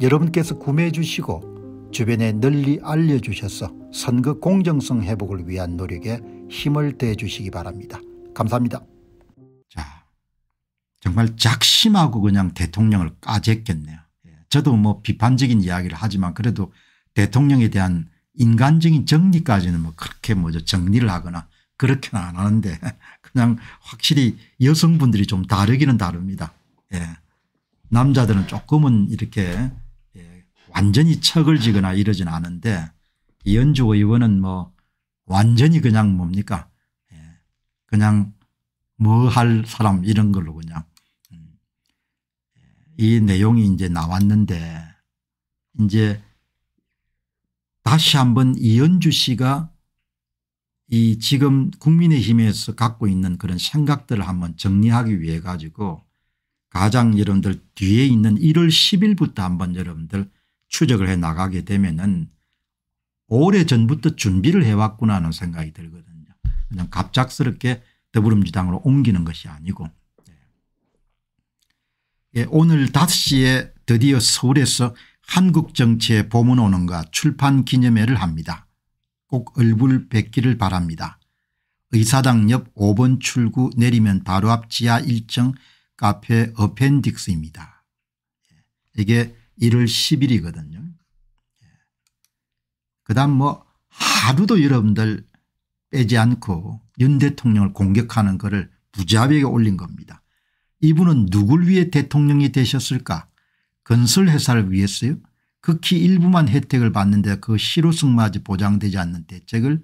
여러분께서 구매해 주시고 주변에 널리 알려주셔서 선거 공정성 회복을 위한 노력에 힘을 대해 주시기 바랍니다. 감사합니다. 자, 정말 작심하고 그냥 대통령을 까재꼈네요. 예, 저도 뭐 비판적인 이야기를 하지만 그래도 대통령에 대한 인간적인 정리까지는 뭐 그렇게 먼 뭐 정리를 하거나 그렇게는 안 하는데 그냥 확실히 여성분들이 좀 다르기는 다릅니다. 예. 남자들은 조금은 이렇게 완전히 척을 지거나 이러진 않은데 이현주 의원은 뭐 완전히 그냥 뭡니까 예, 그냥 뭐 할 사람 이런 걸로 그냥 음. 예, 이 내용이 이제 나왔는데 이제 다시 한번 이현주 씨가 이 지금 국민의힘에서 갖고 있는 그런 생각들을 한번 정리하기 위해 가지고 가장 여러분들 뒤에 있는 1월 10일부터 한번 여러분들 추적을 해 나가게 되면은 오래전부터 준비를 해왔구나 하는 생각이 들거든요. 그냥 갑작스럽게 더불어민주당으로 옮기는 것이 아니고 예, 오늘 5시에 드디어 서울에서 한국정치의 봄은 오는가 출판기념회를 합니다. 꼭 얼굴 뵙기를 바랍니다. 의사당 옆 5번 출구 내리면 바로 앞 지하 1층 카페 어펜딕스입니다. 예, 이게 1월 10일이거든요. 예. 그 다음 뭐 하루도 여러분들 빼지 않고 윤 대통령을 공격하는 것을 부자비하게 올린 겁니다. 이분은 누굴 위해 대통령이 되셨을까 건설회사를 위해서요 극히 일부만 혜택을 받는데 그 실효성마저 보장되지 않는 대책을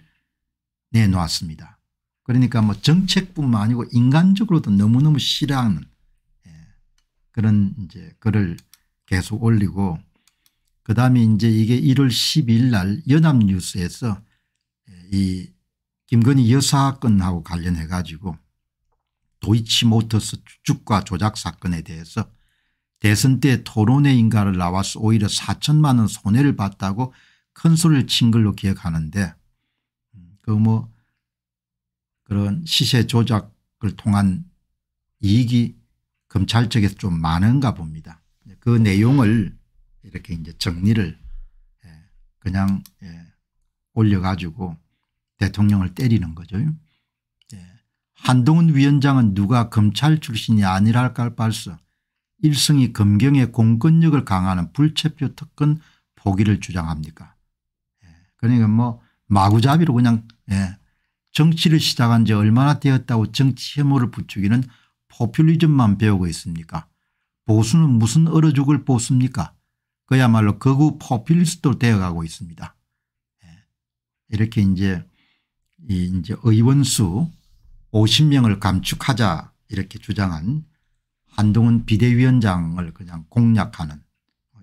내놓았습니다. 그러니까 뭐 정책뿐만 아니고 인간적으로도 너무너무 싫어하는 예, 그런 이제 그를 계속 올리고 그다음에 이제 이게 1월 12일 날 연합뉴스에서 예, 이 김건희 여사건하고 관련해 가지고 도이치모터스 주가 조작 사건에 대해서 대선 때 토론회 인가를 나와서 오히려 4천만 원 손해를 봤다고 큰 소리를 친 걸로 기억하는데 음, 그뭐 그런 시세 조작을 통한 이익이 검찰 측에서 좀 많은가 봅니다. 그 내용을 이렇게 이제 정리를 예, 그냥 예, 올려가지고 대통령을 때리는 거죠. 예. 한동훈 위원장은 누가 검찰 출신이 아니랄까 발서 일성이 검경의 공권력을 강하는 불체표 특권 포기를 주장합니까. 그러니까 뭐 마구잡이로 그냥 정치를 시작한 지 얼마나 되었다고 정치 혐오를 부추기는 포퓰리즘만 배우고 있습니까. 보수는 무슨 얼어 죽을 보수입니까 그야말로 거구 포퓰리스트로 되어가고 있습니다. 예. 이렇게 이제 이제 의원수 50명을 감축하자 이렇게 주장한 한동훈 비대위원장을 그냥 공략하는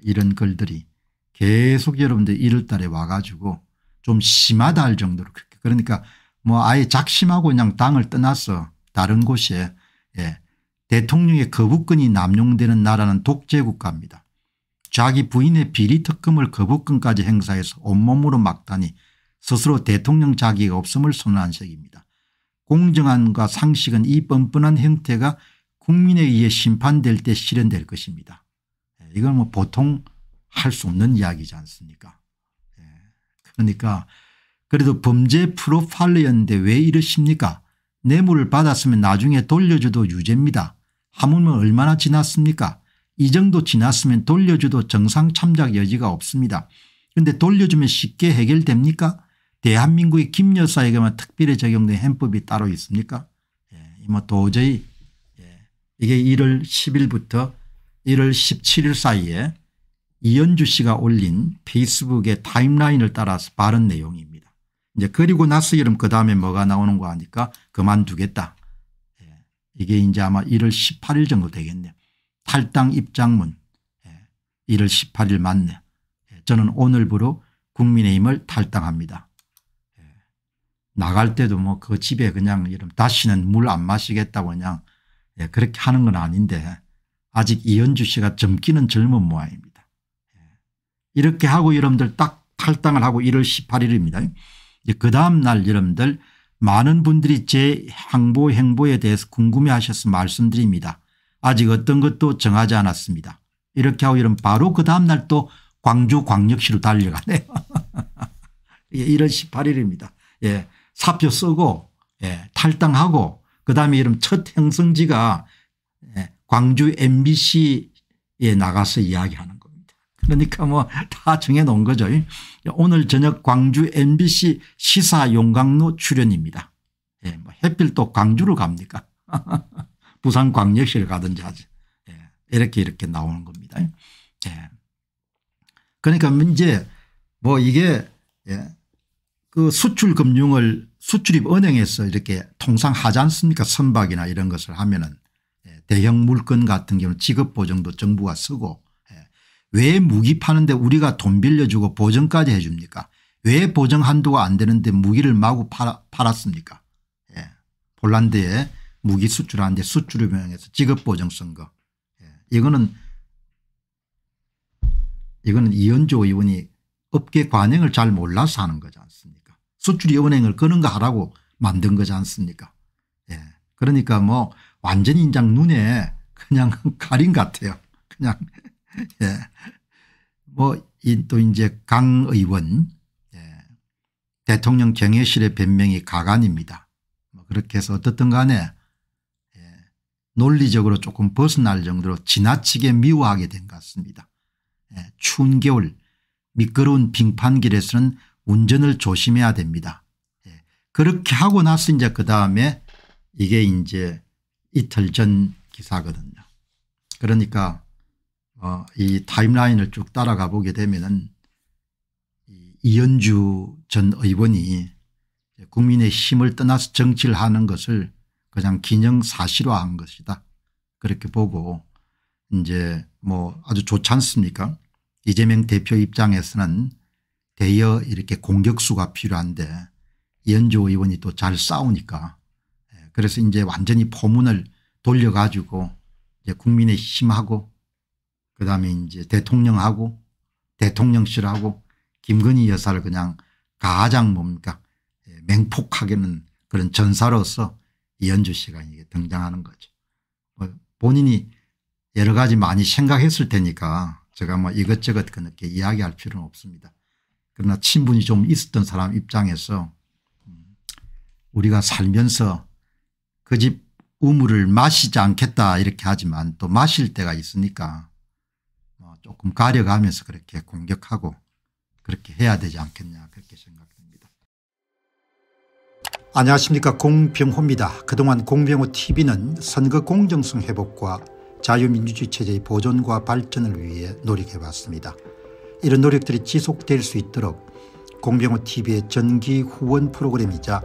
이런 글들이 계속 여러분들 1월 달에 와가지고 좀 심하다 할 정도로 그렇게 그러니까 뭐 아예 작심하고 그냥 당을 떠나서 다른 곳에 예 대통령의 거부권이 남용되는 나라는 독재국가입니다. 자기 부인의 비리 특검을 거부권까지 행사해서 온몸으로 막다니 스스로 대통령 자기가 없음을 선언한 셈입니다. 공정함과 상식은 이 뻔뻔한 형태가 국민에 의해 심판될 때 실현될 것입니다. 예, 이건 뭐 보통 할 수 없는 이야기지 않습니까 예, 그러니까 그래도 범죄 프로파일러였는데 왜 이러십니까 뇌물을 받았으면 나중에 돌려줘도 유죄입니다. 하물며 얼마나 지났습니까 이 정도 지났으면 돌려줘도 정상 참작 여지가 없습니다. 그런데 돌려주면 쉽게 해결됩니까 대한민국의 김 여사에게만 특별히 적용된 행법이 따로 있습니까 예, 뭐 도저히 예, 이게 1월 10일부터 1월 17일 사이에 이현주 씨가 올린 페이스북의 타임라인을 따라서 바른 내용입니다. 이제 그리고 나서 여름 그다음에 뭐가 나오는 거 하니까 그만두겠다. 이게 이제 아마 1월 18일 정도 되겠네요. 탈당 입장문 1월 예, 18일 맞네. 예, 저는 오늘부로 국민의힘을 탈당합니다. 예, 나갈 때도 뭐 그 집에 그냥 이런 다시는 물 안 마시겠다고 그냥 그렇게 하는 건 아닌데 아직 이현주 씨가 젊기는 젊은 모양입니다. 이렇게 하고 여러분들 딱 탈당을 하고 1월 18일입니다. 그 다음 날 여러분들 많은 분들이 제 항보 행보에 대해서 궁금해하셔서 말씀드립니다. 아직 어떤 것도 정하지 않았습니다. 이렇게 하고 이런 바로 그 다음날 또 광주광역시로 달려가네요. 1월 18일입니다. 예, 예, 사표 쓰고 예, 탈당하고 그다음에 이런 첫 행성지가 예, 광주 mbc에 나가서 이야기하는 그러니까 뭐 다 정해놓은 거죠. 예? 오늘 저녁 광주 MBC 시사 용광로 출연입니다. 예, 뭐 해필 또 광주로 갑니까? 부산 광역시를 가든지 하지. 예, 이렇게 이렇게 나오는 겁니다. 예. 예. 그러니까 이제 뭐 이게 예, 그 수출 금융을 수출입 은행에서 이렇게 통상 하지 않습니까 선박이나 이런 것을 하면은 대형 물건 같은 경우 지급 보증도 정부가 쓰고 왜 무기 파는데 우리가 돈 빌려주고 보증까지 해줍니까 왜 보증 한도가 안 되는데 무기를 마구 팔아, 팔았습니까 예. 폴란드에 무기 수출하는데 수출을 명해서 지급보증 선거 예. 이거는 이거는 이현조 의원이 업계 관행을 잘 몰라서 하는 거지 않습니까 수출위원행을 그런 거 하라고 만든 거지 않습니까 예. 그러니까 뭐 완전히 인장 눈에 그냥 가린 같아요 그냥 예. 뭐또 이, 이제 강 의원 예. 대통령 경외실의 변명이 가관입니다. 뭐 그렇게 해서 어떻든 간에 예. 논리적으로 조금 벗어날 정도로 지나치게 미워하게 된 것 같습니다. 예. 추운 겨울 미끄러운 빙판길에서는 운전을 조심해야 됩니다. 예. 그렇게 하고 나서 이제 그 다음에 이게 이제 이틀 전 기사거든요. 그러니까 어, 이 타임라인을 쭉 따라가 보게 되면은 이연주전 의원이 국민의 힘을 떠나서 정치를 하는 것을 그냥 기념 사실화한 것이다. 그렇게 보고 이제 뭐 아주 좋지 않습니까? 이재명 대표 입장에서는 대여 이렇게 공격수가 필요한데 이연주 의원이 또 잘 싸우니까 예, 그래서 이제 완전히 포문을 돌려가지고 이제 국민의 힘하고 그다음에 이제 대통령하고 대통령실하고 김건희 여사를 그냥 가장 뭡니까 예, 맹폭하게는 그런 전사로서 이현주 씨가 이게 등장하는 거죠. 뭐 본인이 여러 가지 많이 생각했을 테니까 제가 뭐 이것저것 그렇게 이야기할 필요는 없습니다. 그러나 친분이 좀 있었던 사람 입장에서 음, 우리가 살면서 그 집 우물을 마시지 않겠다 이렇게 하지만 또 마실 때가 있으니까 조금 가려가면서 그렇게 공격하고 그렇게 해야 되지 않겠냐 그렇게 생각됩니다. 안녕하십니까 공병호입니다. 그동안 공병호 tv는 선거 공정성 회복과 자유민주주의 체제의 보존과 발전을 위해 노력해왔습니다. 이런 노력들이 지속될 수 있도록 공병호 tv의 전기 후원 프로그램이자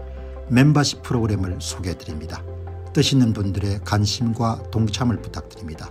멤버십 프로그램을 소개해드립니다. 뜻 있는 분들의 관심과 동참을 부탁드립니다.